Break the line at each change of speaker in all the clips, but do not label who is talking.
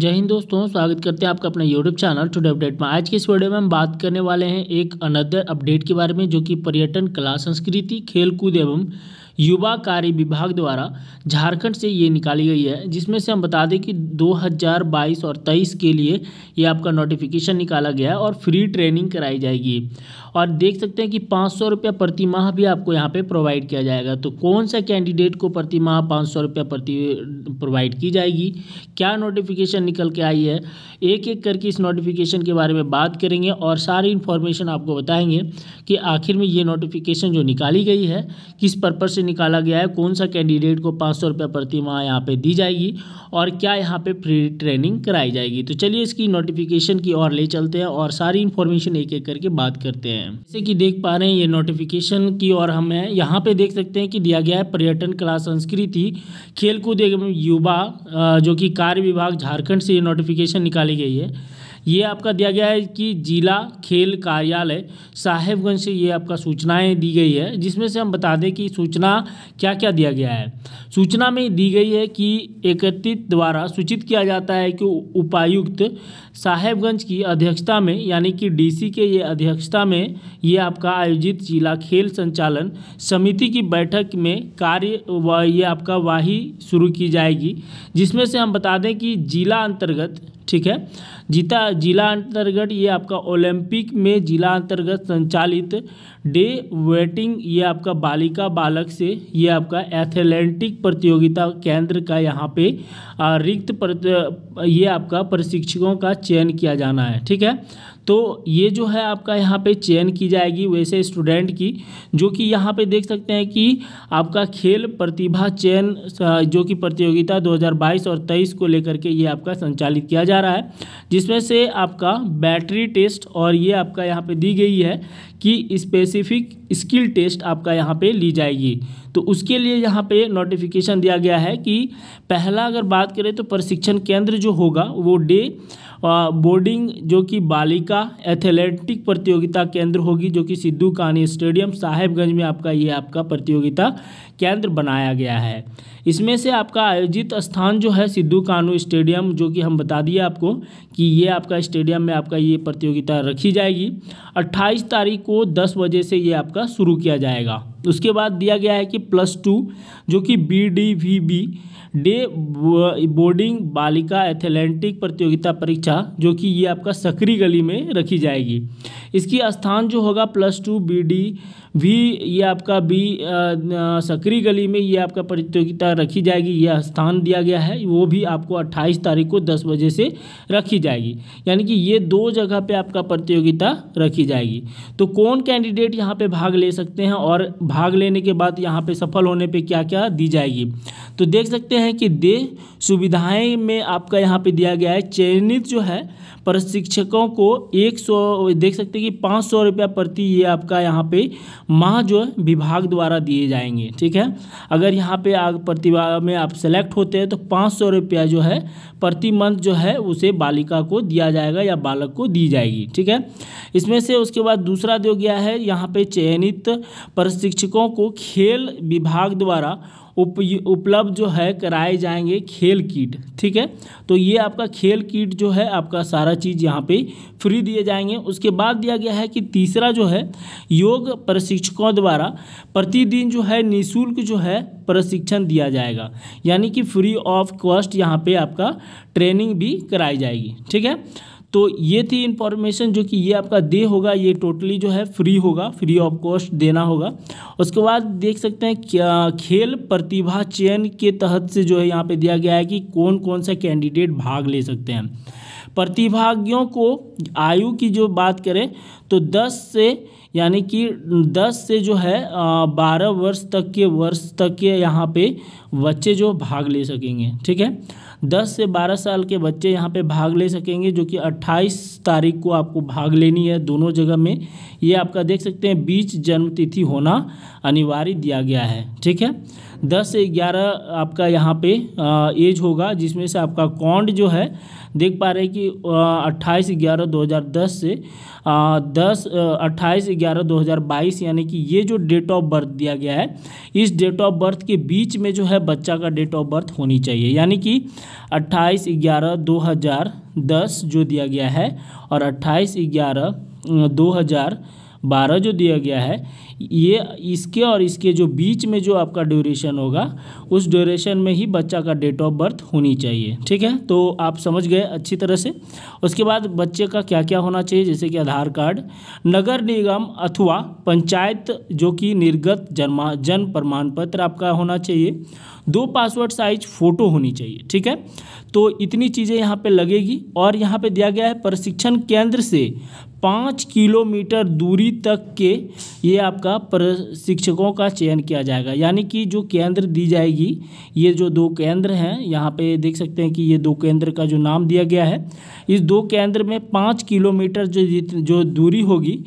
जय हिंद दोस्तों स्वागत करते हैं आपका अपने यूट्यूब चैनल टुडे अपडेट में आज के इस वीडियो में हम बात करने वाले हैं एक अनदर अपडेट के बारे में जो कि पर्यटन कला संस्कृति खेलकूद एवं युवा कार्य विभाग द्वारा झारखंड से ये निकाली गई है जिसमें से हम बता दें कि 2022 और 23 के लिए ये आपका नोटिफिकेशन निकाला गया है और फ्री ट्रेनिंग कराई जाएगी और देख सकते हैं कि पाँच सौ रुपया प्रति माह भी आपको यहाँ पे प्रोवाइड किया जाएगा तो कौन सा कैंडिडेट को प्रति माह पाँच सौ रुपया प्रति प्रोवाइड की जाएगी क्या नोटिफिकेशन निकल के आई है एक एक करके इस नोटिफिकेशन के बारे में बात करेंगे और सारी इन्फॉर्मेशन आपको बताएंगे कि आखिर में ये नोटिफिकेशन जो निकाली गई है किस पर्पज़ से निकाला गया है कौन सा कैंडिडेट को पाँच सौ रुपया प्रति माह यहाँ पर दी जाएगी और क्या यहाँ पर फ्री ट्रेनिंग कराई जाएगी तो चलिए इसकी नोटिफिकेशन की ओर ले चलते हैं और सारी इन्फॉर्मेशन एक एक करके बात करते हैं हैं जैसे कि देख पा रहे हैं ये नोटिफिकेशन की और हमें यहाँ पे देख सकते हैं कि दिया गया है पर्यटन कला संस्कृति खेलकूद एवं युवा जो कि कार्य विभाग झारखंड से ये नोटिफिकेशन निकाली गई है ये आपका दिया गया है कि जिला खेल कार्यालय साहेबगंज से ये आपका सूचनाएं दी गई है जिसमें से हम बता दें कि सूचना क्या क्या दिया गया है सूचना में दी गई है कि एकत्रित द्वारा सूचित किया जाता है कि उपायुक्त साहेबगंज की अध्यक्षता में यानी कि डीसी के ये अध्यक्षता में ये आपका आयोजित जिला खेल संचालन समिति की बैठक में कार्य ये आपका वाही शुरू की जाएगी जिसमें से हम बता दें कि जिला अंतर्गत ठीक है जीता जिला अंतर्गत ये आपका ओलंपिक में जिला अंतर्गत संचालित डे वेटिंग ये आपका बालिका बालक से ये आपका एथलेटिक प्रतियोगिता केंद्र का यहाँ पे रिक्त ये आपका प्रशिक्षकों का चयन किया जाना है ठीक है तो ये जो है आपका यहाँ पे चयन की जाएगी वैसे स्टूडेंट की जो कि यहाँ पे देख सकते हैं कि आपका खेल प्रतिभा चयन जो कि प्रतियोगिता 2022 और 23 को लेकर के ये आपका संचालित किया जा रहा है जिसमें से आपका बैटरी टेस्ट और ये आपका यहाँ पे दी गई है कि स्पेसिफिक स्किल टेस्ट आपका यहाँ पे ली जाएगी तो उसके लिए यहाँ पे नोटिफिकेशन दिया गया है कि पहला अगर बात करें तो प्रशिक्षण केंद्र जो होगा वो डे बोर्डिंग जो कि बालिका एथलेटिक प्रतियोगिता केंद्र होगी जो कि सिद्धू कानी स्टेडियम साहेबगंज में आपका ये आपका प्रतियोगिता केंद्र बनाया गया है इसमें से आपका आयोजित स्थान जो है सिद्धू कानू स्टेडियम जो कि हम बता दिए आपको कि ये आपका स्टेडियम में आपका ये प्रतियोगिता रखी जाएगी 28 तारीख को 10 बजे से ये आपका शुरू किया जाएगा उसके बाद दिया गया है कि प्लस टू जो कि B D V B day boarding बालिका एथलेटिक प्रतियोगिता परीक्षा जो कि ये आपका सकरी गली में रखी जाएगी इसकी स्थान जो होगा plus two B D V ये आपका बी सकरी गली में ये आपका प्रतियोगिता रखी जाएगी यह स्थान दिया गया है वो भी आपको 28 तारीख को 10 बजे से रखी जाएगी यानी कि ये दो जगह पे आपका प्रतियोगिता रखी जाएगी तो कौन कैंडिडेट यहाँ पे भाग ले सकते हैं और भाग लेने के बाद यहाँ पे सफल होने पे क्या क्या दी जाएगी तो देख सकते हैं कि दे सुविधाएं में आपका यहाँ पे दिया गया है चयनित जो है प्रशिक्षकों को एक सौ देख सकते हैं कि पाँच सौ रुपया प्रति ये आपका यहाँ पे माह जो है विभाग द्वारा दिए जाएंगे ठीक है अगर यहाँ पे आग प्रतिभा में आप सेलेक्ट होते हैं तो पाँच सौ रुपया जो है प्रति मंथ जो है उसे बालिका को दिया जाएगा या बालक को दी जाएगी ठीक है इसमें से उसके बाद दूसरा जो गया है यहाँ पे चयनित प्रशिक्षकों को खेल विभाग द्वारा उप उपलब्ध जो है कराए जाएंगे खेल किट ठीक है तो ये आपका खेल किट जो है आपका सारा चीज़ यहाँ पे फ्री दिए जाएंगे उसके बाद दिया गया है कि तीसरा जो है योग प्रशिक्षकों द्वारा प्रतिदिन जो है निःशुल्क जो है प्रशिक्षण दिया जाएगा यानी कि फ्री ऑफ कॉस्ट यहाँ पर आपका ट्रेनिंग भी कराई जाएगी ठीक है तो ये थी इन्फॉर्मेशन जो कि ये आपका दे होगा ये टोटली जो है फ्री होगा फ्री ऑफ कॉस्ट देना होगा उसके बाद देख सकते हैं क्या खेल प्रतिभा चयन के तहत से जो है यहाँ पे दिया गया है कि कौन कौन सा कैंडिडेट भाग ले सकते हैं प्रतिभागियों को आयु की जो बात करें तो 10 से यानी कि 10 से जो है 12 वर्ष तक के वर्ष तक के यहाँ पे बच्चे जो भाग ले सकेंगे ठीक है 10 से 12 साल के बच्चे यहाँ पे भाग ले सकेंगे जो कि 28 तारीख को आपको भाग लेनी है दोनों जगह में ये आपका देख सकते हैं बीच जन्म तिथि होना अनिवार्य दिया गया है ठीक है दस से ग्यारह आपका यहाँ पे एज होगा जिसमें से आपका कॉन्ड जो है देख पा रहे हैं कि अट्ठाईस ग्यारह दो हज़ार दस से दस अट्ठाईस ग्यारह दो हज़ार बाईस यानी कि ये जो डेट ऑफ बर्थ दिया गया है इस डेट ऑफ बर्थ के बीच में जो है बच्चा का डेट ऑफ बर्थ होनी चाहिए यानी कि अट्ठाईस ग्यारह दो हज़ार दस जो दिया गया है और अट्ठाईस ग्यारह दो हज़ार बारह जो दिया गया है ये इसके और इसके जो बीच में जो आपका ड्यूरेशन होगा उस ड्यूरेशन में ही बच्चा का डेट ऑफ बर्थ होनी चाहिए ठीक है तो आप समझ गए अच्छी तरह से उसके बाद बच्चे का क्या क्या होना चाहिए जैसे कि आधार कार्ड नगर निगम अथवा पंचायत जो कि निर्गत जन्मा जन्म प्रमाण पत्र आपका होना चाहिए दो पासवर्ड साइज फ़ोटो होनी चाहिए ठीक है तो इतनी चीज़ें यहाँ पे लगेगी और यहाँ पे दिया गया है प्रशिक्षण केंद्र से पाँच किलोमीटर दूरी तक के ये आपका का प्रशिक्षकों का चयन किया जाएगा यानी कि जो केंद्र दी जाएगी ये जो दो केंद्र हैं यहाँ पे देख सकते हैं कि ये दो केंद्र का जो नाम दिया गया है इस दो केंद्र में पाँच किलोमीटर जो जो दूरी होगी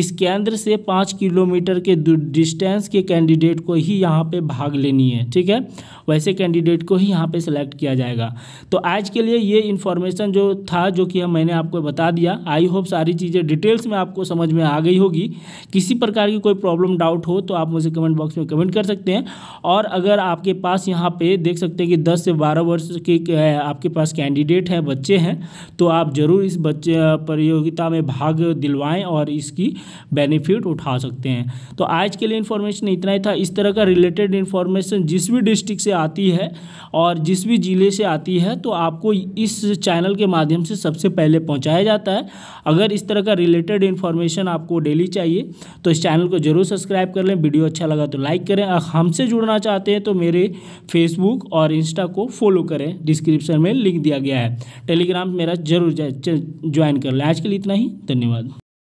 इस केंद्र से पाँच किलोमीटर के डिस्टेंस के कैंडिडेट को ही यहाँ पर भाग लेनी है ठीक है वैसे कैंडिडेट को ही यहाँ पर सेलेक्ट किया जाएगा तो आज के लिए ये इन्फॉर्मेशन जो था जो कि मैंने आपको बता दिया आई होप सारी चीज़ें डिटेल्स में आपको समझ में आ गई होगी किसी प्रकार की कोई प्रॉब्लम डाउट हो तो आप मुझे कमेंट बॉक्स में कमेंट कर सकते हैं और अगर आपके पास यहाँ पे देख सकते हैं कि 10 से 12 वर्ष के आपके पास कैंडिडेट हैं बच्चे हैं तो आप ज़रूर इस बच्चे प्रतियोगिता में भाग दिलवाएं और इसकी बेनिफिट उठा सकते हैं तो आज के लिए इन्फॉर्मेशन इतना ही था इस तरह का रिलेटेड इन्फॉर्मेशन जिस भी डिस्ट्रिक्ट से आती है और जिस भी ज़िले से आती है तो आपको इस चैनल के माध्यम से सबसे पहले पहुँचाया जाता है अगर इस तरह का रिलेटेड इन्फॉर्मेशन आपको डेली चाहिए तो इस चैनल को जरूर जरूर सब्सक्राइब कर लें वीडियो अच्छा लगा तो लाइक करें और हमसे जुड़ना चाहते हैं तो मेरे फेसबुक और इंस्टा को फॉलो करें डिस्क्रिप्शन में लिंक दिया गया है टेलीग्राम मेरा जरूर ज्वाइन कर लें आज के लिए इतना ही धन्यवाद